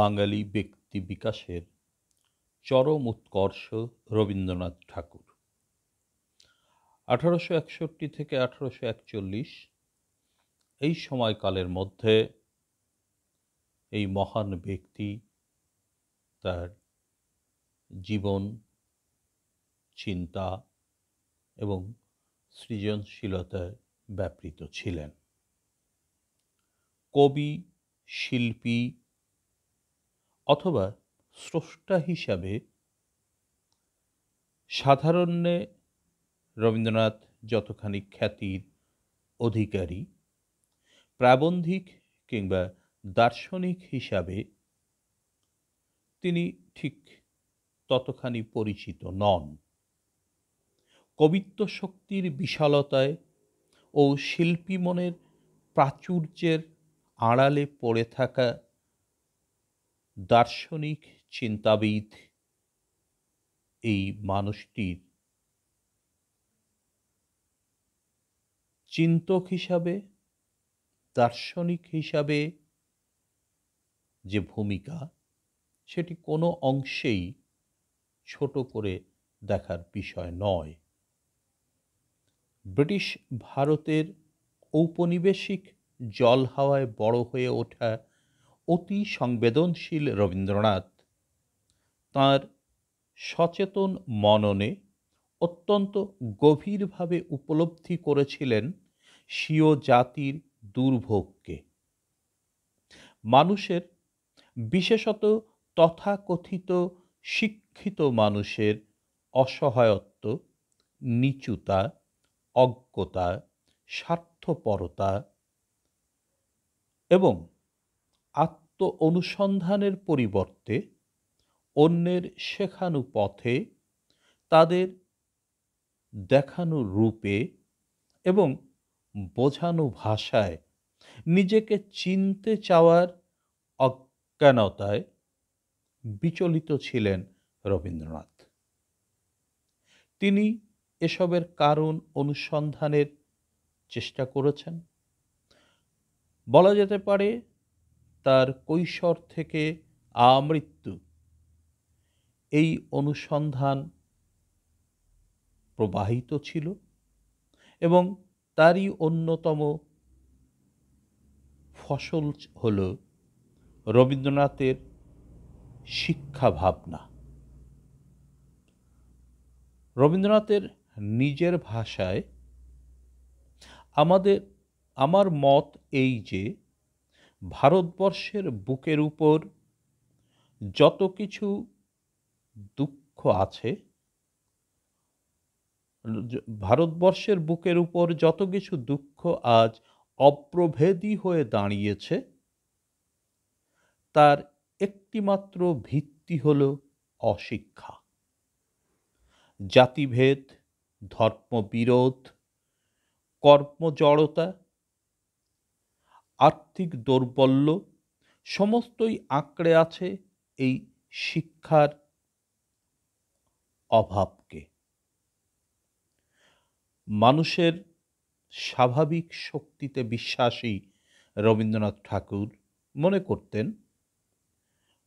বাঙালি ব্যক্তি বিকাশের চরম উৎকর্ষ রবীন্দ্রনাথ ঠাকুর আঠারোশো একষট্টি থেকে আঠারোশো একচল্লিশ এই সময়কালের মধ্যে এই মহান ব্যক্তি তার জীবন চিন্তা এবং সৃজনশীলতায় ব্যাপৃত ছিলেন কবি শিল্পী অথবা স্রষ্টা হিসাবে সাধারণে রবীন্দ্রনাথ যতখানি খ্যাতির অধিকারী প্রাবন্ধিক কিংবা দার্শনিক হিসাবে তিনি ঠিক ততখানি পরিচিত নন কবিত্ব শক্তির বিশালতায় ও শিল্পী মনের প্রাচুর্যের আড়ালে পড়ে থাকা দার্শনিক চিন্তাবিদ এই মানুষটির চিন্তক হিসাবে দার্শনিক হিসাবে যে ভূমিকা সেটি কোনো অংশেই ছোট করে দেখার বিষয় নয় ব্রিটিশ ভারতের ঔপনিবেশিক জল হাওয়ায় বড় হয়ে ওঠা অতি সংবেদনশীল রবীন্দ্রনাথ তাঁর সচেতন মননে অত্যন্ত গভীরভাবে উপলব্ধি করেছিলেন স্বীয় জাতির দুর্ভোগকে মানুষের বিশেষত তথাকথিত শিক্ষিত মানুষের অসহায়ত্ব নিচুতা অজ্ঞতা স্বার্থপরতা এবং আত্ম আত্ম অনুসন্ধানের পরিবর্তে অন্যের শেখানো পথে তাদের দেখানো রূপে এবং বোঝানো ভাষায় নিজেকে চিনতে চাওয়ার অজ্ঞানতায় বিচলিত ছিলেন রবীন্দ্রনাথ তিনি এসবের কারণ অনুসন্ধানের চেষ্টা করেছেন বলা যেতে পারে তার কৈশোর থেকে আমৃত্যু এই অনুসন্ধান প্রবাহিত ছিল এবং তারই অন্যতম ফসল হল রবীন্দ্রনাথের শিক্ষা ভাবনা রবীন্দ্রনাথের নিজের ভাষায় আমাদের আমার মত এই যে ভারতবর্ষের বুকের উপর যত কিছু দুঃখ আছে ভারতবর্ষের বুকের উপর যত কিছু দুঃখ আজ অপ্রভেদী হয়ে দাঁড়িয়েছে তার একটিমাত্র ভিত্তি হল অশিক্ষা জাতিভেদ ধর্মবিরোধ কর্মজড়তা আর্থিক দৌর্বল্য সমস্তই আঁকড়ে আছে এই শিক্ষার অভাবকে মানুষের স্বাভাবিক শক্তিতে বিশ্বাসী রবীন্দ্রনাথ ঠাকুর মনে করতেন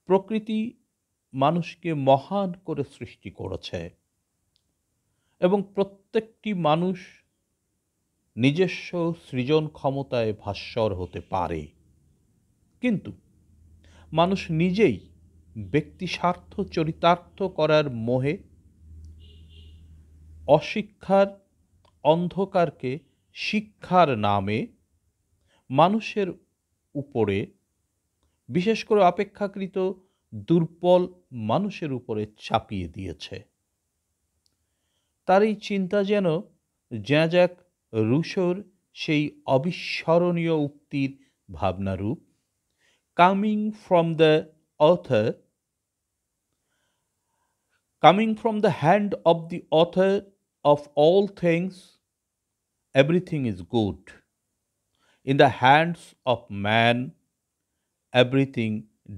প্রকৃতি মানুষকে মহান করে সৃষ্টি করেছে এবং প্রত্যেকটি মানুষ নিজস্ব সৃজন ক্ষমতায় ভাস্বর হতে পারে কিন্তু মানুষ নিজেই ব্যক্তিস্বার্থ চরিতার্থ করার মোহে অশিক্ষার অন্ধকারকে শিক্ষার নামে মানুষের উপরে বিশেষ করে অপেক্ষাকৃত দুর্বল মানুষের উপরে চাপিয়ে দিয়েছে তার এই চিন্তা যেন যাক রুশোর সেই অবিস্মরণীয় উক্তির ভাবনারূপ coming from the author coming from the hand of the author of all things everything is good in the hands of man everything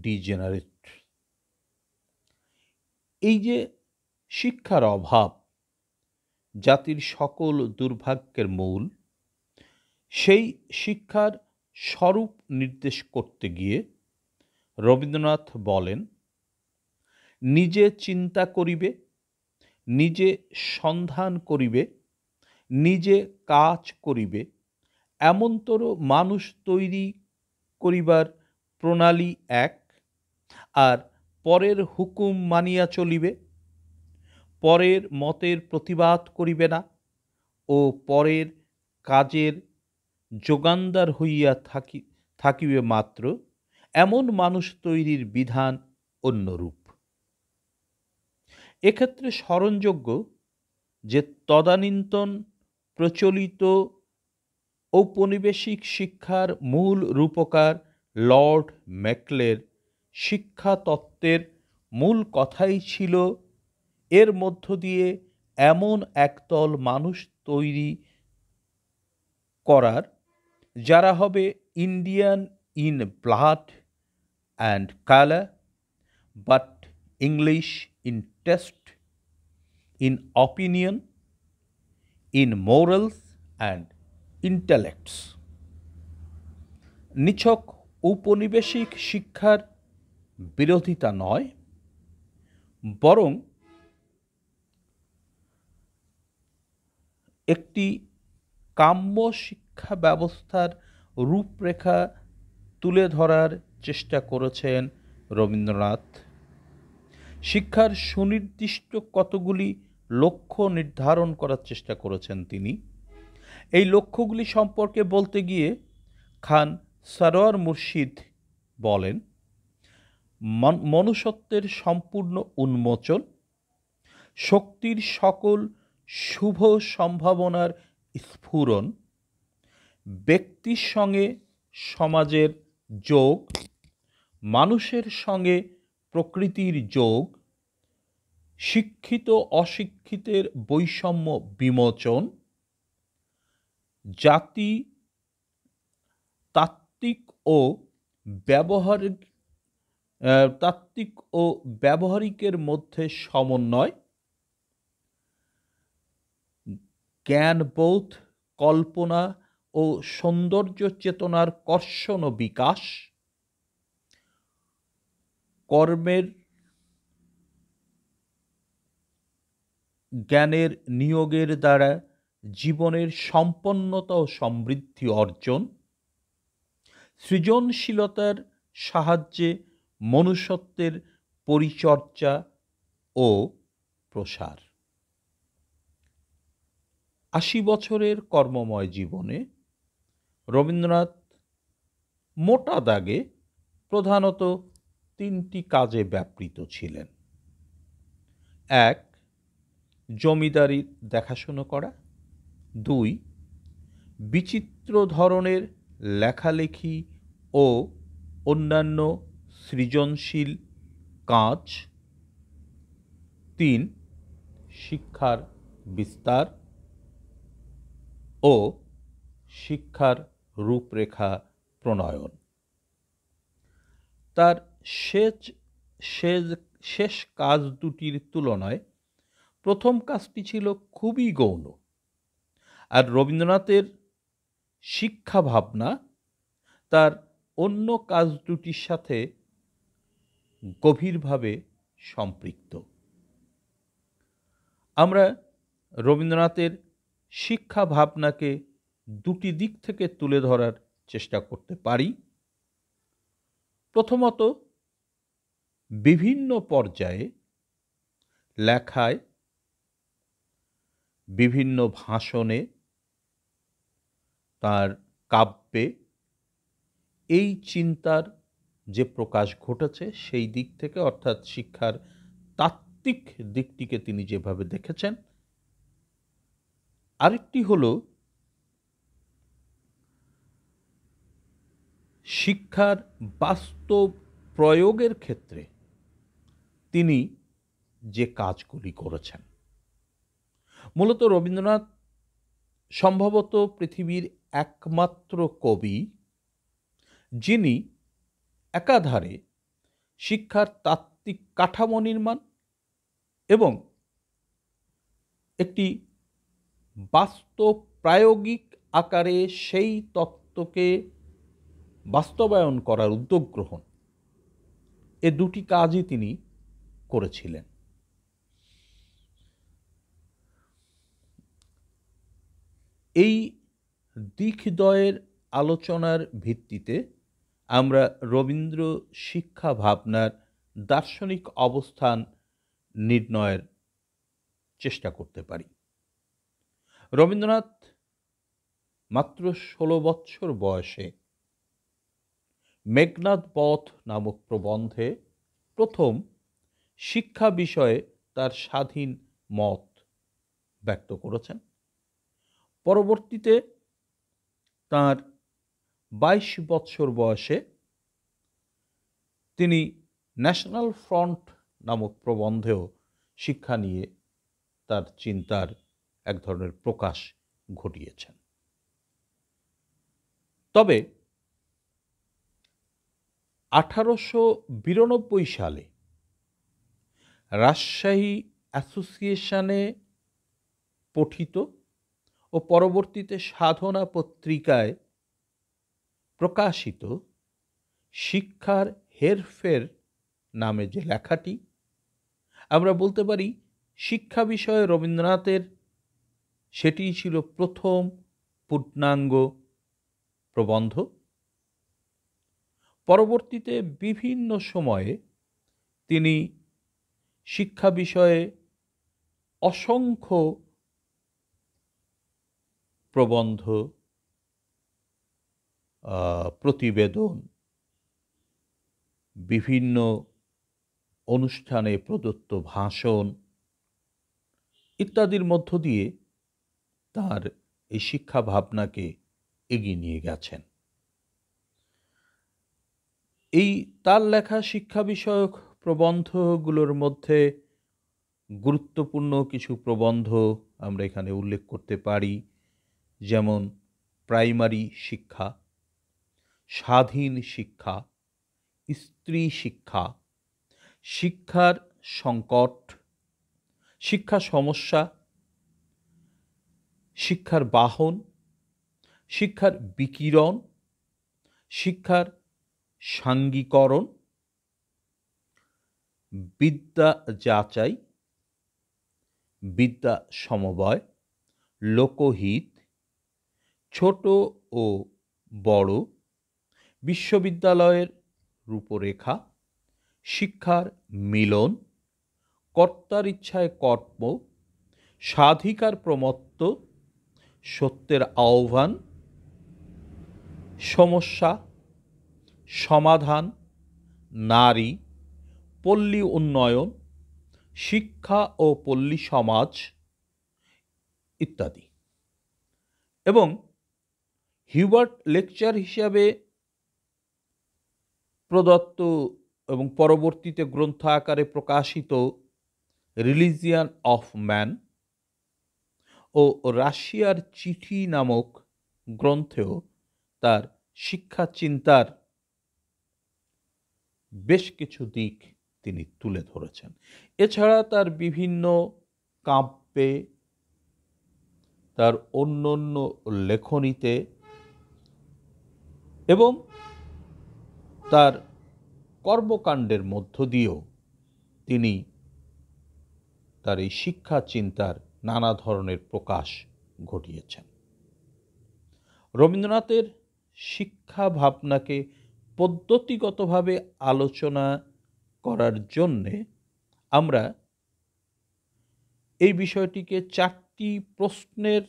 degenerate এই যে শিক্ষার অভাব জাতির সকল দুর্ভাগ্যের মূল সেই শিক্ষার স্বরূপ নির্দেশ করতে গিয়ে রবীন্দ্রনাথ বলেন নিজে চিন্তা করিবে নিজে সন্ধান করিবে নিজে কাজ করিবে এমনতর মানুষ তৈরি করিবার প্রণালী এক আর পরের হুকুম মানিয়া চলিবে পরের মতের প্রতিবাদ করিবে না ও পরের কাজের যোগানদার হইয়া থাকি থাকিবে মাত্র এমন মানুষ তৈরির বিধান অন্যরূপ এক্ষেত্রে স্মরণযোগ্য যে তদানীন্তন প্রচলিত ঔপনিবেশিক শিক্ষার মূল রূপকার লর্ড ম্যাকলের শিক্ষাতত্ত্বের মূল কথাই ছিল এর মধ্য দিয়ে এমন একদল মানুষ তৈরি করার যারা হবে Indian in blood and colour but English in taste in opinion in morals and intellects নিছক ঔপনিবেশিক শিক্ষার বিরোধিতা নয় বরং একটি কাম্য শিক্ষা ব্যবস্থার রূপরেখা তুলে ধরার চেষ্টা করেছেন রবীন্দ্রনাথ শিক্ষার সুনির্দিষ্ট কতগুলি লক্ষ্য নির্ধারণ করার চেষ্টা করেছেন তিনি এই লক্ষ্যগুলি সম্পর্কে বলতে গিয়ে খান সরোয়ার মুর্শিদ বলেন মনুষ্যত্বের সম্পূর্ণ উন্মোচন শক্তির সকল শুভ সম্ভাবনার স্ফুরণ ব্যক্তির সঙ্গে সমাজের যোগ মানুষের সঙ্গে প্রকৃতির যোগ শিক্ষিত অশিক্ষিতের বৈষম্য বিমোচন জাতি তাত্ত্বিক ও ব্যবহারিক তাত্ত্বিক ও ব্যবহারিকের মধ্যে সমন্বয় জ্ঞানবোধ কল্পনা ও সৌন্দর্য চেতনার কর্ষণ ও বিকাশ কর্মের জ্ঞানের নিয়োগের দ্বারা জীবনের সম্পন্নতা ও সমৃদ্ধি অর্জন সৃজনশীলতার সাহায্যে মনুষ্যত্বের পরিচর্যা ও প্রসার আশি বছরের কর্মময় জীবনে রবীন্দ্রনাথ মোটা দাগে প্রধানত তিনটি কাজে ব্যাপৃত ছিলেন এক জমিদারির দেখাশুনো করা দুই বিচিত্র ধরনের লেখালেখি ও অন্যান্য সৃজনশীল কাজ তিন শিক্ষার বিস্তার ও শিক্ষার রূপরেখা প্রণয়ন তার শেষ শেষ শেষ কাজ দুটির তুলনায় প্রথম কাজটি ছিল খুবই গৌণ আর রবীন্দ্রনাথের শিক্ষা ভাবনা তার অন্য কাজ দুটির সাথে গভীরভাবে সম্পৃক্ত আমরা রবীন্দ্রনাথের শিক্ষা ভাবনাকে দুটি দিক থেকে তুলে ধরার চেষ্টা করতে পারি প্রথমত বিভিন্ন পর্যায়ে লেখায় বিভিন্ন ভাষণে তার কাব্যে এই চিন্তার যে প্রকাশ ঘটেছে সেই দিক থেকে অর্থাৎ শিক্ষার তাত্ত্বিক দিকটিকে তিনি যেভাবে দেখেছেন আরেকটি হল শিক্ষার বাস্তব প্রয়োগের ক্ষেত্রে তিনি যে কাজগুলি করেছেন মূলত রবীন্দ্রনাথ সম্ভবত পৃথিবীর একমাত্র কবি যিনি একাধারে শিক্ষার তাত্ত্বিক কাঠামো নির্মাণ এবং একটি বাস্তব প্রায়োগিক আকারে সেই তত্ত্বকে বাস্তবায়ন করার উদ্যোগ গ্রহণ এ দুটি কাজই তিনি করেছিলেন এই দিকদয়ের আলোচনার ভিত্তিতে আমরা রবীন্দ্র শিক্ষা ভাবনার দার্শনিক অবস্থান নির্ণয়ের চেষ্টা করতে পারি রবীন্দ্রনাথ মাত্র ষোলো বৎসর বয়সে মেঘনাদ পথ নামক প্রবন্ধে প্রথম শিক্ষা বিষয়ে তার স্বাধীন মত ব্যক্ত করেছেন পরবর্তীতে তার বাইশ বৎসর বয়সে তিনি ন্যাশনাল ফ্রন্ট নামক প্রবন্ধেও শিক্ষা নিয়ে তার চিন্তার এক ধরনের প্রকাশ ঘটিয়েছেন তবে আঠারোশো বিরানব্বই সালে রাজশাহী অ্যাসোসিয়েশনে পঠিত ও পরবর্তীতে সাধনা পত্রিকায় প্রকাশিত শিক্ষার হেরফের নামে যে লেখাটি আমরা বলতে পারি শিক্ষা বিষয়ে রবীন্দ্রনাথের সেটিই ছিল প্রথম পূর্ণাঙ্গ প্রবন্ধ পরবর্তীতে বিভিন্ন সময়ে তিনি শিক্ষা বিষয়ে অসংখ্য প্রবন্ধ প্রতিবেদন বিভিন্ন অনুষ্ঠানে প্রদত্ত ভাষণ ইত্যাদির মধ্য দিয়ে তার এই শিক্ষা ভাবনাকে এগিয়ে নিয়ে গেছেন এই তার লেখা শিক্ষা বিষয়ক প্রবন্ধগুলোর মধ্যে গুরুত্বপূর্ণ কিছু প্রবন্ধ আমরা এখানে উল্লেখ করতে পারি যেমন প্রাইমারি শিক্ষা স্বাধীন শিক্ষা স্ত্রী শিক্ষা শিক্ষার সংকট শিক্ষা সমস্যা শিক্ষার বাহন শিক্ষার বিকিরণ শিক্ষার সাঙ্গীকরণ বিদ্যা যাচাই বিদ্যা সমবায় লোকহিত ছোট ও বড় বিশ্ববিদ্যালয়ের রূপরেখা শিক্ষার মিলন কর্তার ইচ্ছায় কর্ম স্বাধিকার প্রমত্ত সত্যের আহ্বান সমস্যা সমাধান নারী পল্লী উন্নয়ন শিক্ষা ও পল্লী সমাজ ইত্যাদি এবং হিউবার্ট লেকচার হিসাবে প্রদত্ত এবং পরবর্তীতে গ্রন্থ আকারে প্রকাশিত রিলিজিয়ান অফ ম্যান ও রাশিয়ার চিঠি নামক গ্রন্থেও তার শিক্ষা চিন্তার বেশ কিছু দিক তিনি তুলে ধরেছেন এছাড়া তার বিভিন্ন কাব্যে তার অন্য অন্য লেখনীতে এবং তার কর্মকাণ্ডের মধ্য দিয়েও তিনি তার এই শিক্ষা চিন্তার নানা ধরনের প্রকাশ ঘটিয়েছেন রবীন্দ্রনাথের শিক্ষা ভাবনাকে পদ্ধতিগতভাবে আলোচনা করার জন্যে আমরা এই বিষয়টিকে চারটি প্রশ্নের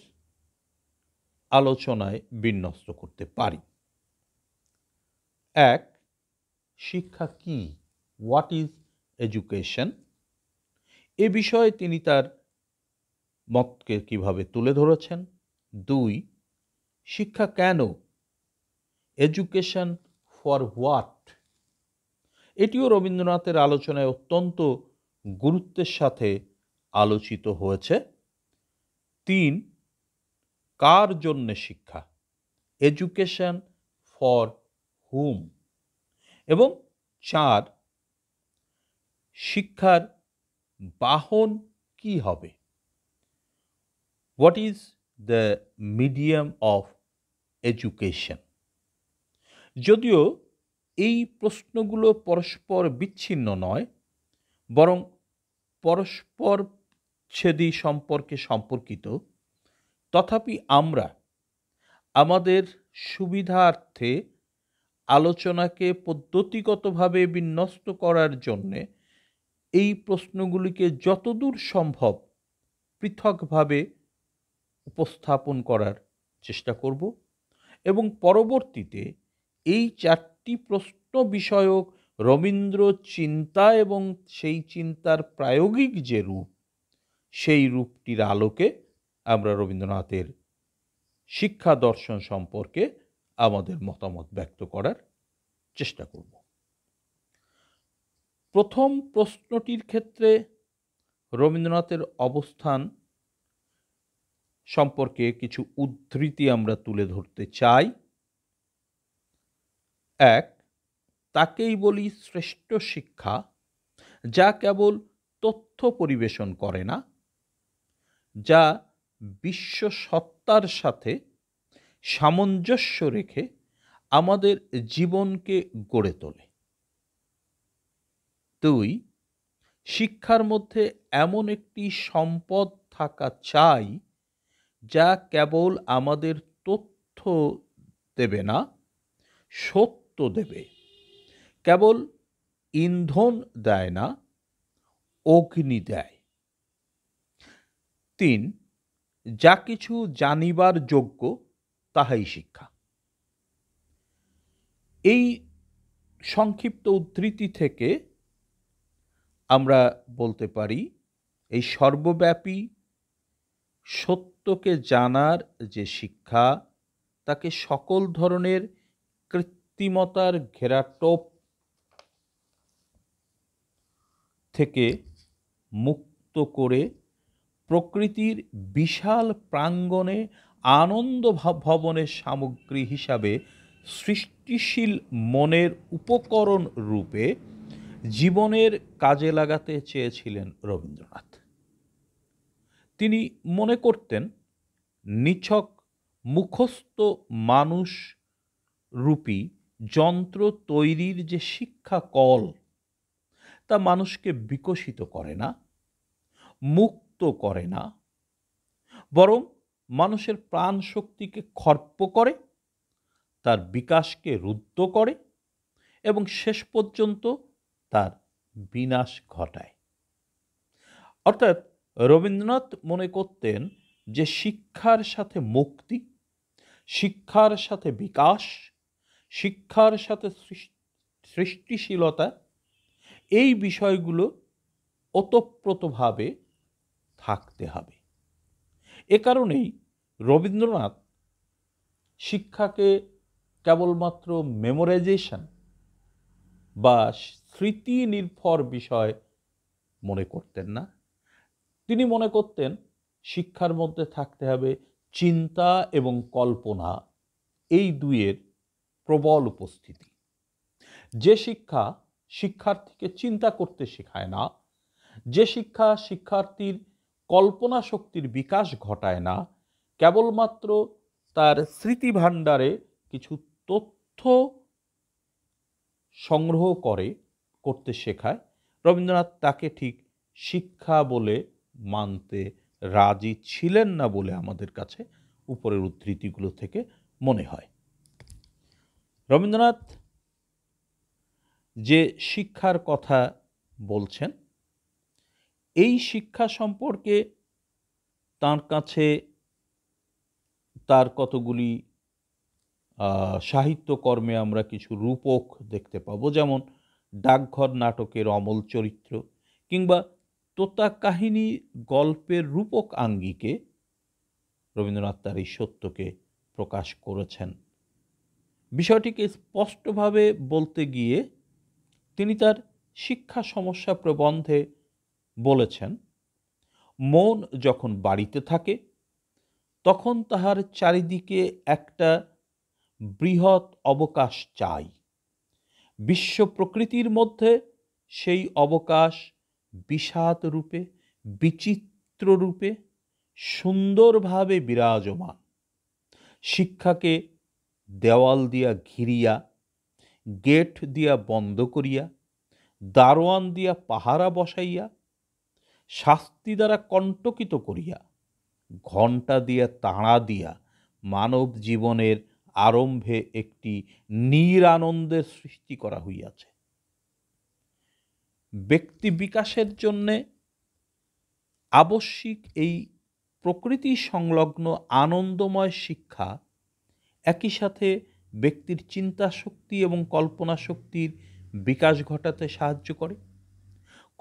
আলোচনায় বিন্যস্ত করতে পারি এক শিক্ষা কি হোয়াট ইজ এডুকেশন এ বিষয়ে তিনি তার মতকে কিভাবে তুলে ধরেছেন দুই শিক্ষা কেন এডুকেশন ফর হোয়াট এটিও রবীন্দ্রনাথের আলোচনায় অত্যন্ত গুরুত্বের সাথে আলোচিত হয়েছে তিন কার জন্যে শিক্ষা এডুকেশন ফর হুম এবং চার শিক্ষার বাহন কি হবে What is the medium of education? যদিও এই প্রশ্নগুলো পরস্পর বিচ্ছিন্ন নয় বরং পরস্পর ছেদি সম্পর্কে সম্পর্কিত তথাপি আমরা আমাদের সুবিধার্থে আলোচনাকে পদ্ধতিগতভাবে বিন্যস্ত করার জন্যে এই প্রশ্নগুলিকে যতদূর সম্ভব পৃথকভাবে উপস্থাপন করার চেষ্টা করব এবং পরবর্তীতে এই চারটি প্রশ্ন বিষয়ক রবীন্দ্র চিন্তা এবং সেই চিন্তার প্রায়োগিক যে রূপ সেই রূপটির আলোকে আমরা রবীন্দ্রনাথের শিক্ষা দর্শন সম্পর্কে আমাদের মতামত ব্যক্ত করার চেষ্টা করব প্রথম প্রশ্নটির ক্ষেত্রে রবীন্দ্রনাথের অবস্থান সম্পর্কে কিছু উদ্ধৃতি আমরা তুলে ধরতে চাই এক তাকেই বলি শ্রেষ্ঠ শিক্ষা যা কেবল তথ্য পরিবেশন করে না যা বিশ্ব সত্তার সাথে সামঞ্জস্য রেখে আমাদের জীবনকে গড়ে তোলে দুই শিক্ষার মধ্যে এমন একটি সম্পদ থাকা চাই যা কেবল আমাদের তথ্য দেবে না সত্য দেবে কেবল ইন্ধন দেয় না অগ্নি দেয় তিন যা কিছু জানিবার যোগ্য তাহাই শিক্ষা এই সংক্ষিপ্ত উদ্ধৃতি থেকে আমরা বলতে পারি এই সর্বব্যাপী সত্য সত্যকে জানার যে শিক্ষা তাকে সকল ধরনের কৃত্রিমতার ঘেরাটোপ থেকে মুক্ত করে প্রকৃতির বিশাল প্রাঙ্গণে আনন্দ ভবনের সামগ্রী হিসাবে সৃষ্টিশীল মনের উপকরণ রূপে জীবনের কাজে লাগাতে চেয়েছিলেন রবীন্দ্রনাথ তিনি মনে করতেন নিছক মুখস্থ মানুষ রূপী যন্ত্র তৈরির যে শিক্ষা কল তা মানুষকে বিকশিত করে না মুক্ত করে না বরং মানুষের প্রাণ শক্তিকে খর্প করে তার বিকাশকে রুদ্ধ করে এবং শেষ পর্যন্ত তার বিনাশ ঘটায় অর্থাৎ রবীন্দ্রনাথ মনে করতেন যে শিক্ষার সাথে মুক্তি শিক্ষার সাথে বিকাশ শিক্ষার সাথে সৃষ্টিশীলতা এই বিষয়গুলো ওতপ্রোতভাবে থাকতে হবে এ কারণেই রবীন্দ্রনাথ শিক্ষাকে কেবলমাত্র মেমোরাইজেশন বা স্মৃতি নির্ভর বিষয় মনে করতেন না তিনি মনে করতেন শিক্ষার মধ্যে থাকতে হবে চিন্তা এবং কল্পনা এই দুইয়ের প্রবল উপস্থিতি যে শিক্ষা শিক্ষার্থীকে চিন্তা করতে শেখায় না যে শিক্ষা শিক্ষার্থীর কল্পনা শক্তির বিকাশ ঘটায় না কেবলমাত্র তার স্মৃতিভাণ্ডারে কিছু তথ্য সংগ্রহ করে করতে শেখায় রবীন্দ্রনাথ তাকে ঠিক শিক্ষা বলে মানতে রাজি ছিলেন না বলে আমাদের কাছে উপরের উদ্ধৃতিগুলো থেকে মনে হয় রবীন্দ্রনাথ যে শিক্ষার কথা বলছেন এই শিক্ষা সম্পর্কে তার কাছে তার কতগুলি সাহিত্যকর্মে আমরা কিছু রূপক দেখতে পাবো যেমন ডাকঘর নাটকের অমল চরিত্র কিংবা তোতা কাহিনী গল্পের রূপক আঙ্গিকে রবীন্দ্রনাথ তার এই সত্যকে প্রকাশ করেছেন বিষয়টিকে স্পষ্টভাবে বলতে গিয়ে তিনি তার শিক্ষা সমস্যা প্রবন্ধে বলেছেন মন যখন বাড়িতে থাকে তখন তাহার চারিদিকে একটা বৃহৎ অবকাশ চাই বিশ্ব প্রকৃতির মধ্যে সেই অবকাশ বিষাদ রূপে বিচিত্র রূপে সুন্দরভাবে বিরাজমান শিক্ষাকে দেওয়াল দিয়া ঘিরিয়া গেট দিয়া বন্ধ করিয়া দারোয়ান দিয়া পাহারা বসাইয়া শাস্তি দ্বারা কণ্টকিত করিয়া ঘণ্টা দিয়া তাঁড়া দিয়া মানব জীবনের আরম্ভে একটি আনন্দের সৃষ্টি করা হইয়াছে ব্যক্তি বিকাশের জন্যে আবশ্যিক এই প্রকৃতি সংলগ্ন আনন্দময় শিক্ষা একই সাথে ব্যক্তির চিন্তা শক্তি এবং কল্পনা শক্তির বিকাশ ঘটাতে সাহায্য করে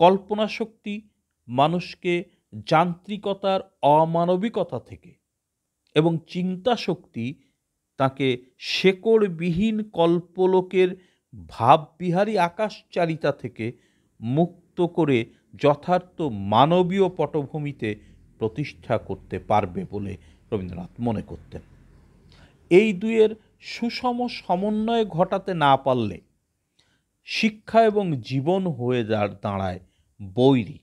কল্পনা শক্তি মানুষকে যান্ত্রিকতার অমানবিকতা থেকে এবং চিন্তা শক্তি তাকে শেকড়বিহীন কল্পলোকের ভাববিহারী আকাশচারিতা থেকে মুক্ত করে যথার্থ মানবীয় পটভূমিতে প্রতিষ্ঠা করতে পারবে বলে রবীন্দ্রনাথ মনে করতেন এই দুয়ের সুষম সমন্বয় ঘটাতে না পারলে শিক্ষা এবং জীবন হয়ে দাঁড়ায় বৈরি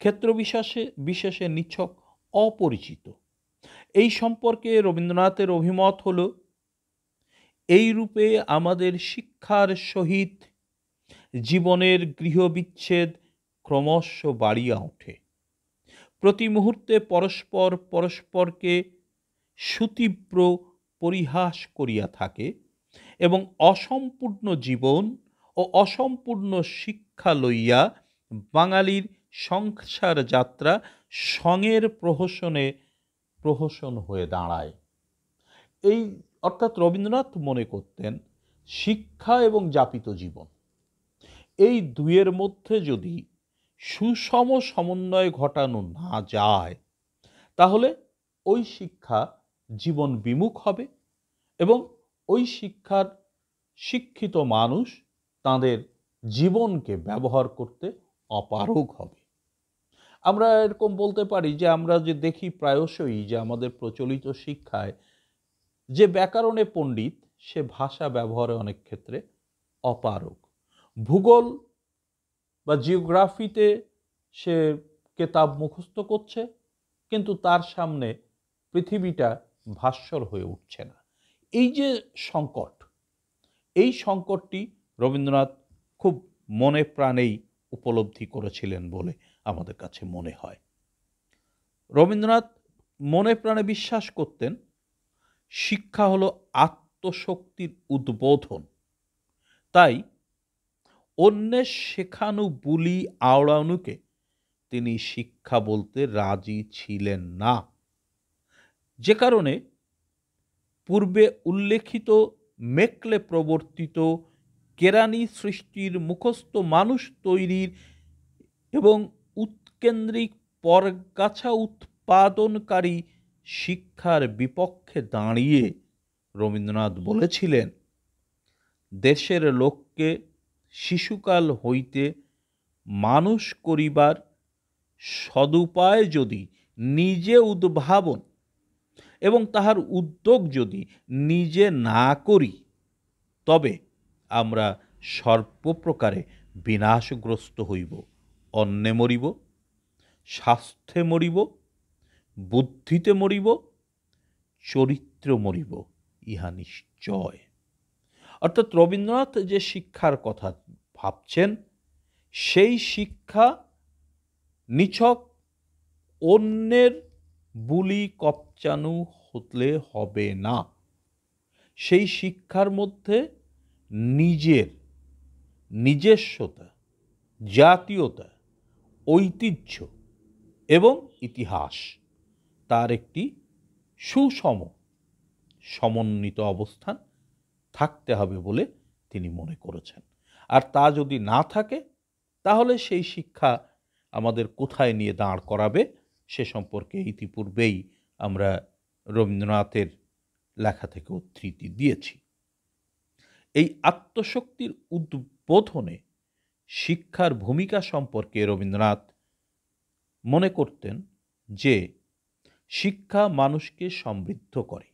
ক্ষেত্র বিশেষে বিশেষে নিছক অপরিচিত এই সম্পর্কে রবীন্দ্রনাথের অভিমত হল এই রূপে আমাদের শিক্ষার সহিত জীবনের গৃহবিচ্ছেদ ক্রমশ বাড়িয়া ওঠে প্রতি মুহূর্তে পরস্পর পরস্পরকে সুতীব্র পরিহাস করিয়া থাকে এবং অসম্পূর্ণ জীবন ও অসম্পূর্ণ শিক্ষা লইয়া বাঙালির সংসার যাত্রা সঙের প্রহসনে প্রহসন হয়ে দাঁড়ায় এই অর্থাৎ রবীন্দ্রনাথ মনে করতেন শিক্ষা এবং যাপিত জীবন এই দুয়ের মধ্যে যদি সুষম সমন্বয় ঘটানো না যায় তাহলে ওই শিক্ষা জীবন বিমুখ হবে এবং ওই শিক্ষার শিক্ষিত মানুষ তাদের জীবনকে ব্যবহার করতে অপারগ হবে আমরা এরকম বলতে পারি যে আমরা যে দেখি প্রায়শই যে আমাদের প্রচলিত শিক্ষায় যে ব্যাকরণে পণ্ডিত সে ভাষা ব্যবহারে অনেক ক্ষেত্রে অপারগ ভূগোল বা জিওগ্রাফিতে সে কেতাব মুখস্থ করছে কিন্তু তার সামনে পৃথিবীটা ভাস্বর হয়ে উঠছে না এই যে সংকট এই সংকটটি রবীন্দ্রনাথ খুব মনে প্রাণেই উপলব্ধি করেছিলেন বলে আমাদের কাছে মনে হয় রবীন্দ্রনাথ মনে প্রাণে বিশ্বাস করতেন শিক্ষা হলো আত্মশক্তির উদ্বোধন তাই অন্যের শেখানো বুলি আওড়ানোকে তিনি শিক্ষা বলতে রাজি ছিলেন না যে কারণে পূর্বে উল্লেখিত মেকলে প্রবর্তিত কেরানি সৃষ্টির মুখস্থ মানুষ তৈরির এবং উৎকেন্দ্রিক পরগাছা উৎপাদনকারী শিক্ষার বিপক্ষে দাঁড়িয়ে রবীন্দ্রনাথ বলেছিলেন দেশের লোককে শিশুকাল হইতে মানুষ করিবার সদুপায় যদি নিজে উদ্ভাবন এবং তাহার উদ্যোগ যদি নিজে না করি তবে আমরা সর্বপ্রকারে বিনাশগ্রস্ত হইব অন্নে মরিব স্বাস্থ্যে মরিব বুদ্ধিতে মরিব চরিত্র মরিব ইহা নিশ্চয় অর্থাৎ রবীন্দ্রনাথ যে শিক্ষার কথা ভাবছেন সেই শিক্ষা নিছক অন্যের বুলি কপচানু হতলে হবে না সেই শিক্ষার মধ্যে নিজের নিজস্বতা জাতীয়তা ঐতিহ্য এবং ইতিহাস তার একটি সুষম সমন্বিত অবস্থান থাকতে হবে বলে তিনি মনে করেছেন আর তা যদি না থাকে তাহলে সেই শিক্ষা আমাদের কোথায় নিয়ে দাঁড় করাবে সে সম্পর্কে ইতিপূর্বেই আমরা রবীন্দ্রনাথের লেখা থেকে উদ্ধৃতি দিয়েছি এই আত্মশক্তির উদ্বোধনে শিক্ষার ভূমিকা সম্পর্কে রবীন্দ্রনাথ মনে করতেন যে শিক্ষা মানুষকে সমৃদ্ধ করে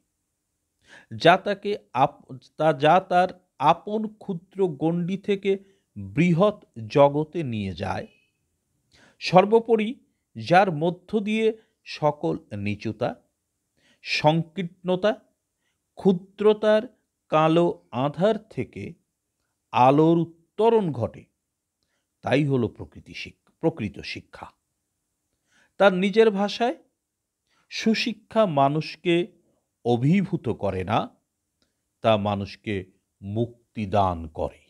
যা তাকে আপ যা তার আপন ক্ষুদ্র গণ্ডি থেকে বৃহৎ জগতে নিয়ে যায় সর্বোপরি যার মধ্য দিয়ে সকল নিচুতা সংকীর্ণতা ক্ষুদ্রতার কালো আধার থেকে আলোর উত্তরণ ঘটে তাই হলো প্রকৃতি প্রকৃত শিক্ষা তার নিজের ভাষায় সুশিক্ষা মানুষকে অভিভূত করে না তা মানুষকে মুক্তিদান করে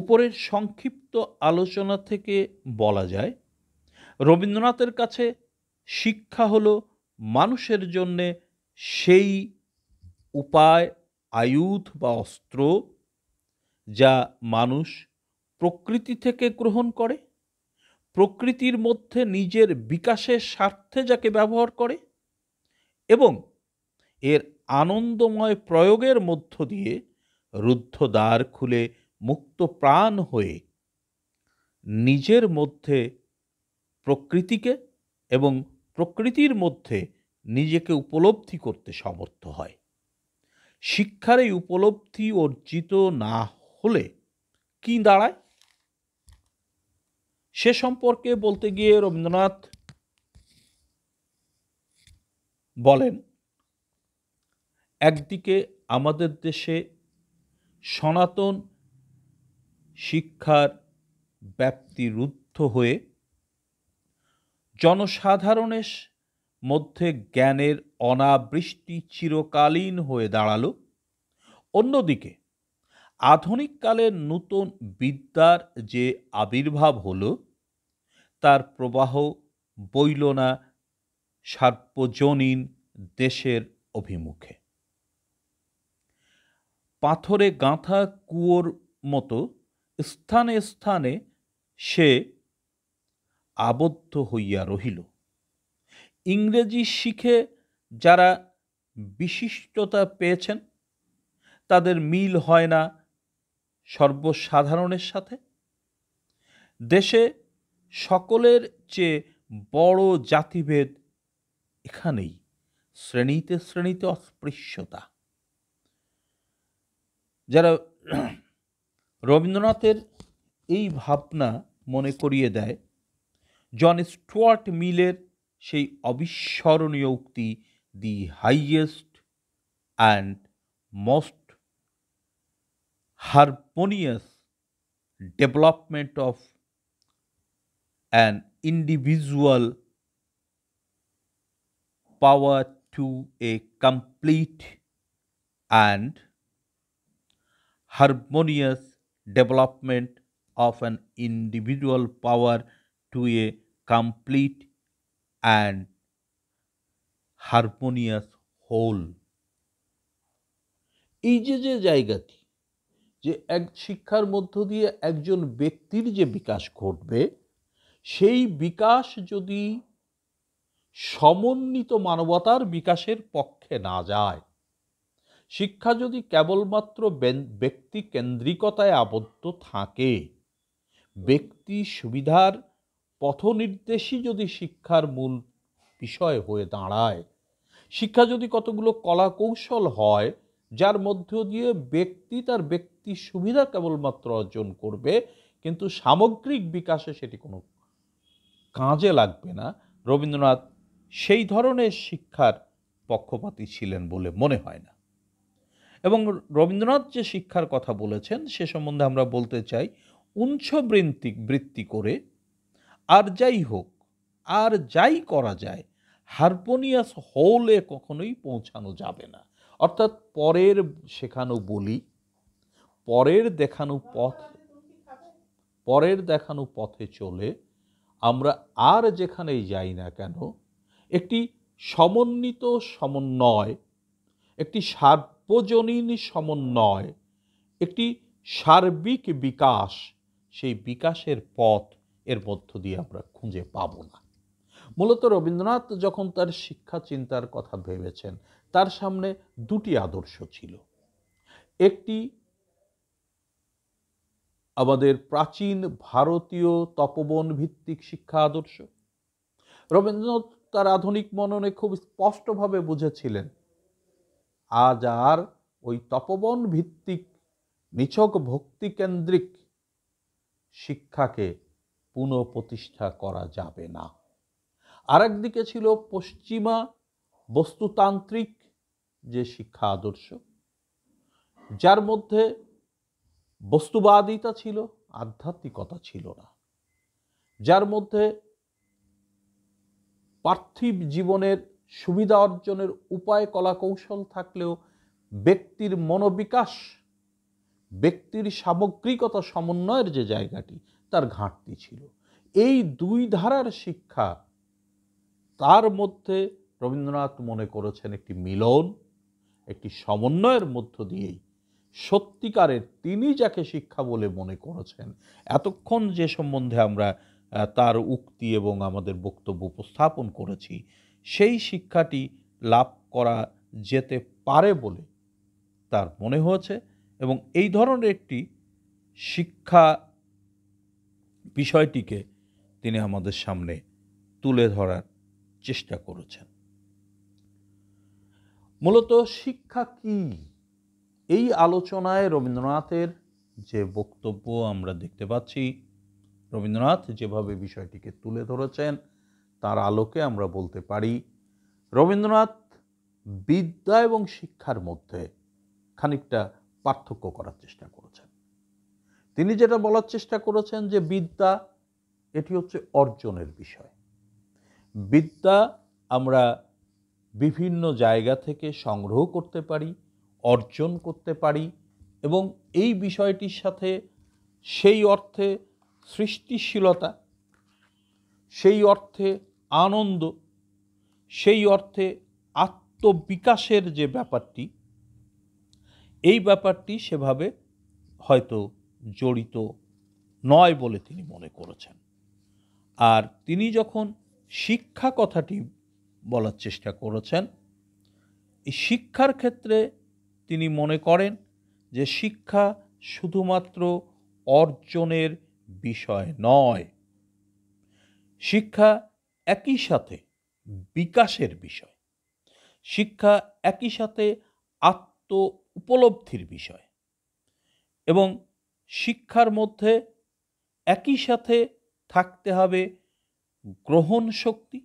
উপরের সংক্ষিপ্ত আলোচনা থেকে বলা যায় রবীন্দ্রনাথের কাছে শিক্ষা হল মানুষের জন্যে সেই উপায় আয়ুধ বা অস্ত্র যা মানুষ প্রকৃতি থেকে গ্রহণ করে প্রকৃতির মধ্যে নিজের বিকাশের স্বার্থে যাকে ব্যবহার করে এবং এর আনন্দময় প্রয়োগের মধ্য দিয়ে রুদ্ধদ্বার খুলে মুক্ত প্রাণ হয়ে নিজের মধ্যে প্রকৃতিকে এবং প্রকৃতির মধ্যে নিজেকে উপলব্ধি করতে সমর্থ হয় শিক্ষার এই উপলব্ধি অর্জিত না হলে কি দাঁড়ায় সে সম্পর্কে বলতে গিয়ে রবীন্দ্রনাথ বলেন একদিকে আমাদের দেশে সনাতন শিক্ষার ব্যাপ্তি রুদ্ধ হয়ে জনসাধারণের মধ্যে জ্ঞানের অনাবৃষ্টি চিরকালীন হয়ে দাঁড়ালো অন্যদিকে আধুনিককালের নূতন বিদ্যার যে আবির্ভাব হল তার প্রবাহ বইল না সার্বজনীন দেশের অভিমুখে পাথরে গাঁথা কুয়োর মতো স্থানে স্থানে সে আবদ্ধ হইয়া রহিল ইংরেজি শিখে যারা বিশিষ্টতা পেয়েছেন তাদের মিল হয় না সর্বসাধারণের সাথে দেশে সকলের চেয়ে বড় জাতিভেদ এখানেই শ্রেণীতে শ্রেণীতে অস্পৃশ্যতা যারা রবীন্দ্রনাথের এই ভাবনা মনে করিয়ে দেয় জন স্টুয়ার্ট মিলের সেই অবিস্মরণীয় উক্তি the highest and most harmonious development of an individual power to a complete and harmonious development of an individual power to a complete and harmonious whole এই যে জায়গাটি যে এক শিক্ষার মধ্য দিয়ে একজন ব্যক্তির যে বিকাশ ঘটবে সেই বিকাশ যদি সমন্বিত মানবতার বিকাশের পক্ষে না যায় শিক্ষা যদি কেবলমাত্র ব্যক্তি কেন্দ্রিকতায় আবদ্ধ থাকে ব্যক্তি সুবিধার পথনির্দেশই যদি শিক্ষার মূল বিষয় হয়ে দাঁড়ায় শিক্ষা যদি কতগুলো কলা কৌশল হয় যার মধ্য দিয়ে ব্যক্তি তার ব্যক্তি ব্যক্তি সুবিধা কেবলমাত্র অর্জন করবে কিন্তু সামগ্রিক বিকাশে সেটি কোনো কাজে লাগবে না রবীন্দ্রনাথ সেই ধরনের শিক্ষার পক্ষপাতী ছিলেন বলে মনে হয় না এবং রবীন্দ্রনাথ যে শিক্ষার কথা বলেছেন সে সম্বন্ধে আমরা বলতে চাই উঞ্চবৃন্তিক বৃত্তি করে আর যাই হোক আর যাই করা যায় হারপোনিয়াস হলে কখনোই পৌঁছানো যাবে না অর্থাৎ পরের শেখানো বলি পরের দেখানো পথ পরের দেখানো পথে চলে আমরা আর যেখানেই যাই না কেন একটি সমন্বিত সমন্বয় একটি সার্বজনীন সমন্বয় একটি সার্বিক বিকাশ সেই বিকাশের পথ এর মধ্য দিয়ে আমরা খুঁজে পাব না মূলত রবীন্দ্রনাথ যখন তার শিক্ষা চিন্তার কথা ভেবেছেন তার সামনে দুটি আদর্শ ছিল একটি আমাদের প্রাচীন ভারতীয় তপবন ভিত্তিক শিক্ষা আদর্শ রবীন্দ্রনাথ তার আধুনিক মননে খুব স্পষ্টভাবে বুঝেছিলেন আজ আর ওই তপবন ভিত্তিক নিছক ভক্তিকেন্দ্রিক শিক্ষাকে পুনঃপ্রতিষ্ঠা করা যাবে না আরেকদিকে ছিল পশ্চিমা বস্তুতান্ত্রিক যে শিক্ষা আদর্শ যার মধ্যে বস্তুবাদিতা ছিল আধ্যাত্মিকতা ছিল না যার মধ্যে পার্থিব জীবনের সুবিধা অর্জনের উপায় কলাকৌশল থাকলেও ব্যক্তির মনোবিকাশ ব্যক্তির সামগ্রিকতা সমন্বয়ের যে জায়গাটি তার ঘাটতি ছিল এই দুই ধারার শিক্ষা তার মধ্যে রবীন্দ্রনাথ মনে করেছেন একটি মিলন একটি সমন্বয়ের মধ্য দিয়েই সত্যিকারের তিনি যাকে শিক্ষা বলে মনে করেছেন এতক্ষণ যে সম্বন্ধে আমরা তার উক্তি এবং আমাদের বক্তব্য উপস্থাপন করেছি সেই শিক্ষাটি লাভ করা যেতে পারে বলে তার মনে হয়েছে এবং এই ধরনের একটি শিক্ষা বিষয়টিকে তিনি আমাদের সামনে তুলে ধরার চেষ্টা করেছেন মূলত শিক্ষা কী এই আলোচনায় রবীন্দ্রনাথের যে বক্তব্য আমরা দেখতে পাচ্ছি রবীন্দ্রনাথ যেভাবে বিষয়টিকে তুলে ধরেছেন তার আলোকে আমরা বলতে পারি রবীন্দ্রনাথ বিদ্যা এবং শিক্ষার মধ্যে খানিকটা পার্থক্য করার চেষ্টা করেছেন তিনি যেটা বলার চেষ্টা করেছেন যে বিদ্যা এটি হচ্ছে অর্জনের বিষয় বিদ্যা আমরা বিভিন্ন জায়গা থেকে সংগ্রহ করতে পারি অর্জন করতে পারি এবং এই বিষয়টির সাথে সেই অর্থে সৃষ্টিশীলতা সেই অর্থে আনন্দ সেই অর্থে আত্মবিকাশের যে ব্যাপারটি এই ব্যাপারটি সেভাবে হয়তো জড়িত নয় বলে তিনি মনে করেছেন আর তিনি যখন শিক্ষা কথাটি বলার চেষ্টা করেছেন এই শিক্ষার ক্ষেত্রে তিনি মনে করেন যে শিক্ষা শুধুমাত্র অর্জনের বিষয় নয় শিক্ষা একই সাথে বিকাশের বিষয় শিক্ষা একই সাথে আত্ম উপলব্ধির বিষয় এবং শিক্ষার মধ্যে একই সাথে থাকতে হবে গ্রহণ শক্তি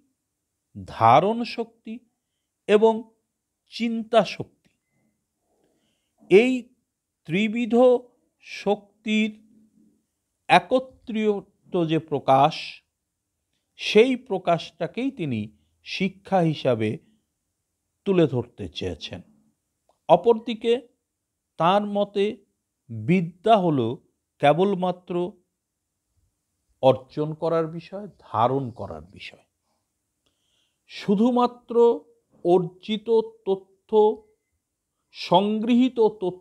ধারণ শক্তি এবং চিন্তা শক্তি এই ত্রিবিধ শক্তির একত্রিত যে প্রকাশ সেই প্রকাশটাকেই তিনি শিক্ষা হিসাবে তুলে ধরতে চেয়েছেন অপরদিকে তার মতে বিদ্যা হল কেবলমাত্র অর্জন করার বিষয় ধারণ করার বিষয় শুধুমাত্র অর্জিত তথ্য সংগৃহীত তথ্য